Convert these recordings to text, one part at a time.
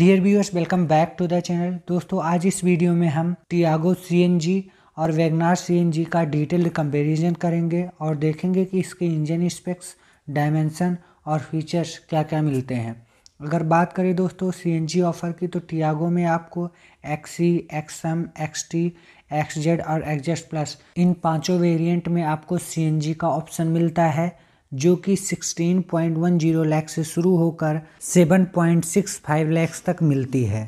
dear viewers welcome back to the channel दोस्तों आज इस वीडियो में हम टियागो सीएनजी और वेगनार सीएनजी का डिटेल कंपैरिजन करेंगे और देखेंगे कि इसके इंजन स्पेक्स डायमेंशन और फीचर्स क्या क्या मिलते हैं अगर बात करें दोस्तों सीएनजी ऑफ़र की तो टियागो में आपको एक्सी एक्सएम एक्स एक्सजेड और एक्सजेड प्लस इन पाँचों वेरियंट में आपको सी का ऑप्शन मिलता है जो कि 16.10 लाख से शुरू होकर 7.65 लाख तक मिलती है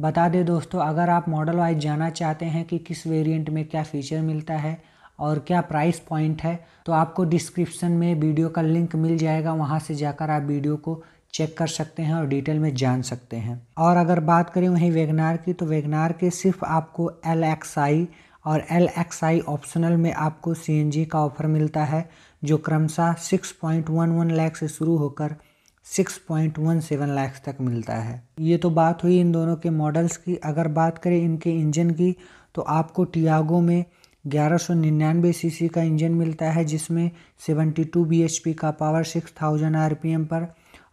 बता दें दोस्तों अगर आप मॉडल वाइज जाना चाहते हैं कि किस वेरिएंट में क्या फ़ीचर मिलता है और क्या प्राइस पॉइंट है तो आपको डिस्क्रिप्शन में वीडियो का लिंक मिल जाएगा वहाँ से जाकर आप वीडियो को चेक कर सकते हैं और डिटेल में जान सकते हैं और अगर बात करें वहीं वेगनार की तो वेगनार के सिर्फ आपको एल एक्स आई और एल एक्स आई ऑप्शनल में आपको सी एन जी का ऑफर मिलता है जो क्रमशः six point one one lakh से शुरू होकर six point one seven lakh तक मिलता है ये तो बात हुई इन दोनों के मॉडल्स की अगर बात करें इनके इंजन की तो आपको टियागो में ग्यारह सौ निन्यानवे सी सी का इंजन मिलता है जिसमें seventy two B H P का power six thousand R P M पर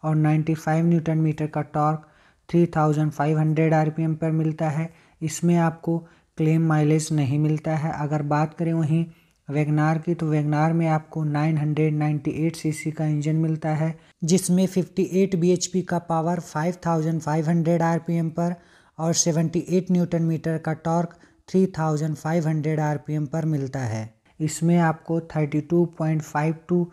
और नाइन्टी फाइव न्यूटन मीटर का torque three thousand five hundred R P M पर मिलता है इसमें आपको क्लेम माइलेज नहीं मिलता है अगर बात करें वहीं वेगनार की तो वेगनार में आपको 998 सीसी का इंजन मिलता है जिसमें 58 बीएचपी का पावर 5500 आरपीएम पर और 78 न्यूटन मीटर का टॉर्क 3500 आरपीएम पर मिलता है इसमें आपको 32.52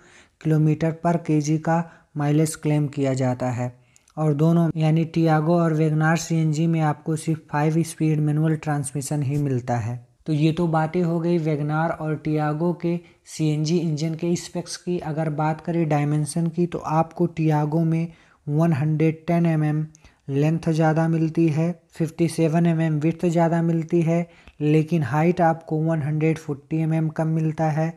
किलोमीटर पर केजी का माइलेज क्लेम किया जाता है और दोनों यानी टियागो और वेगनार सीएनजी में आपको सिर्फ फाइव स्पीड मैनुअल ट्रांसमिशन ही मिलता है तो ये तो बातें हो गई वेगनार और टियागो के सीएनजी इंजन के स्पेक्स की अगर बात करें डायमेंशन की तो आपको टियागो में 110 हंड्रेड mm लेंथ ज़्यादा मिलती है 57 सेवन mm विथ ज़्यादा मिलती है लेकिन हाइट आपको 140 हंड्रेड mm कम मिलता है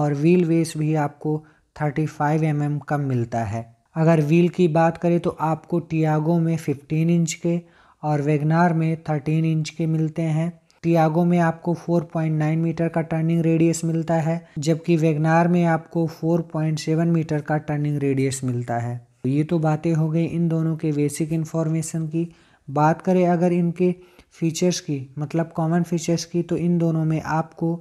और व्हील वेस भी आपको 35 फाइव mm कम मिलता है अगर व्हील की बात करें तो आपको टियागो में 15 इंच के और वेगनार में 13 इंच के मिलते हैं टियागो में आपको 4.9 मीटर का टर्निंग रेडियस मिलता है जबकि वेगनार में आपको 4.7 मीटर का टर्निंग रेडियस मिलता है तो ये तो बातें हो गई इन दोनों के बेसिक इन्फॉर्मेशन की बात करें अगर इनके फीचर्स की मतलब कॉमन फीचर्स की तो इन दोनों में आपको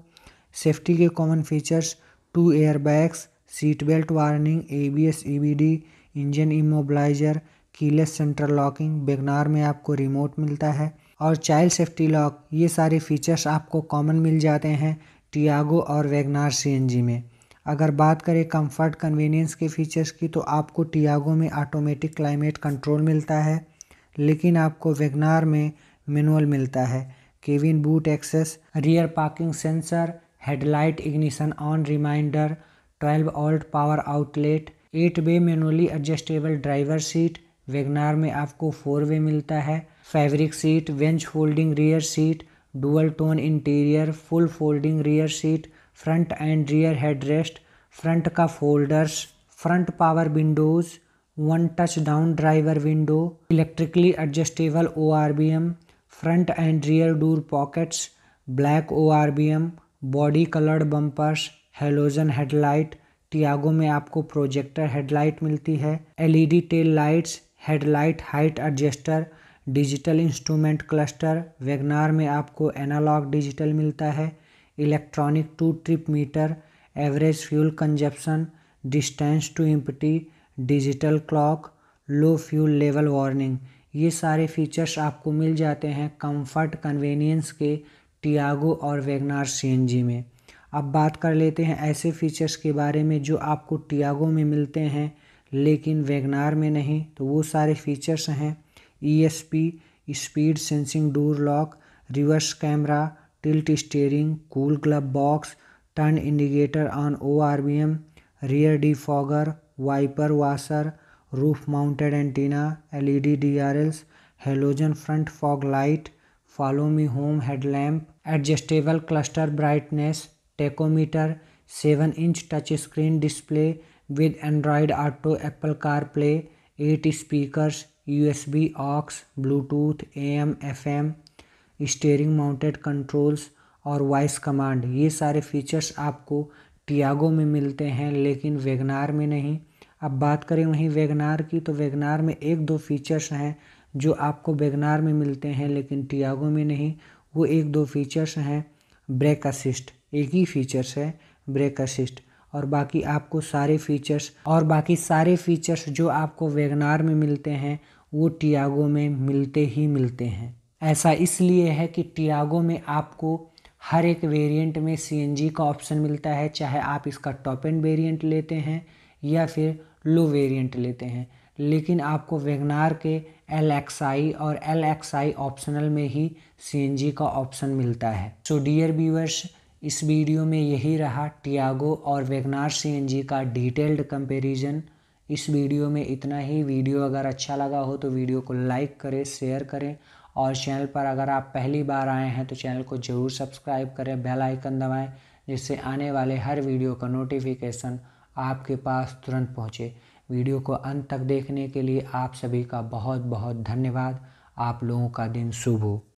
सेफ्टी के common features two air bags seat belt warning A B S E B D engine immobiliser keyless central locking WagonR में आपको रिमोट मिलता है और चाइल्ड सेफ्टी लॉक ये सारे फीचर्स आपको कॉमन मिल जाते हैं टियागो और वेगनार सी में अगर बात करें कंफर्ट कन्वीनियंस के फीचर्स की तो आपको टियागो में ऑटोमेटिक क्लाइमेट कंट्रोल मिलता है लेकिन आपको वेगनार में मैनुअल मिलता है cabin boot access rear parking sensor headlight ignition on reminder 12 volt power outlet eight way manually adjustable driver seat WagonR में आपको फोर वे मिलता है fabric seat bench folding rear seat dual tone interior full folding rear seat front and rear head rest front cup holders front power windows one touch down driver window electrically adjustable O R V M front and rear door pockets black O R V M body coloured bumpers halogen headlight Tiago में आपको projector headlight मिलती है LED tail lights headlight height adjuster digital instrument cluster WagonR में आपको analogue digital मिलता है electronic two trip meter average fuel consumption distance to empty digital clock low fuel level warning ये सारे फीचर्स आपको मिल जाते हैं कंफर्ट कन्वीनियंस के टियागो और वेगनार सीएनजी में अब बात कर लेते हैं ऐसे फीचर्स के बारे में जो आपको टियागो में मिलते हैं लेकिन वेगनार में नहीं तो वो सारे फीचर्स हैं ई speed sensing door lock reverse camera tilt steering cool glove box turn indicator on O R V M rear defogger wiper washer roof mounted antenna L E D D R Ls halogen front fog light follow me home headlamp adjustable cluster brightness tachometer seven inch touch screen display with Android Auto Apple CarPlay eight speakers USB aux Bluetooth AM FM steering mounted controls और voice command ये सारे features आपको Tiago में मिलते हैं लेकिन Wagon R में नहीं अब बात करें वहीं वेगनार की तो वेगनार में एक दो फीचर्स हैं जो आपको वेगनार में मिलते हैं लेकिन टियागो में नहीं वो एक दो फीचर्स हैं ब्रेक असिस्ट एक ही फीचर्स है ब्रेक असिस्ट और बाकी आपको सारे फीचर्स और बाकी सारे फीचर्स जो आपको वेगनार में मिलते हैं वो टियागो में मिलते ही मिलते हैं ऐसा इसलिए है कि टियागो में आपको हर एक वेरिएंट में सीएनजी का ऑप्शन मिलता है चाहे आप इसका टॉप एंड वेरिएंट लेते हैं या फिर लो वेरिएंट लेते हैं लेकिन आपको वेगनार के एल एक्स आई और एल एक्स आई ऑप्शनल में ही सी एन जी का ऑप्शन मिलता है सो डियर व्यूअर्स इस वीडियो में यही रहा टियागो और वेगनार सी का डिटेल्ड कंपेरिजन इस वीडियो में इतना ही वीडियो अगर अच्छा लगा हो तो वीडियो को लाइक करें शेयर करें और चैनल पर अगर आप पहली बार आए हैं तो चैनल को ज़रूर सब्सक्राइब करें बेल आइकन दबाएं जिससे आने वाले हर वीडियो का नोटिफिकेशन आपके पास तुरंत पहुँचे वीडियो को अंत तक देखने के लिए आप सभी का बहुत बहुत धन्यवाद आप लोगों का दिन शुभ हो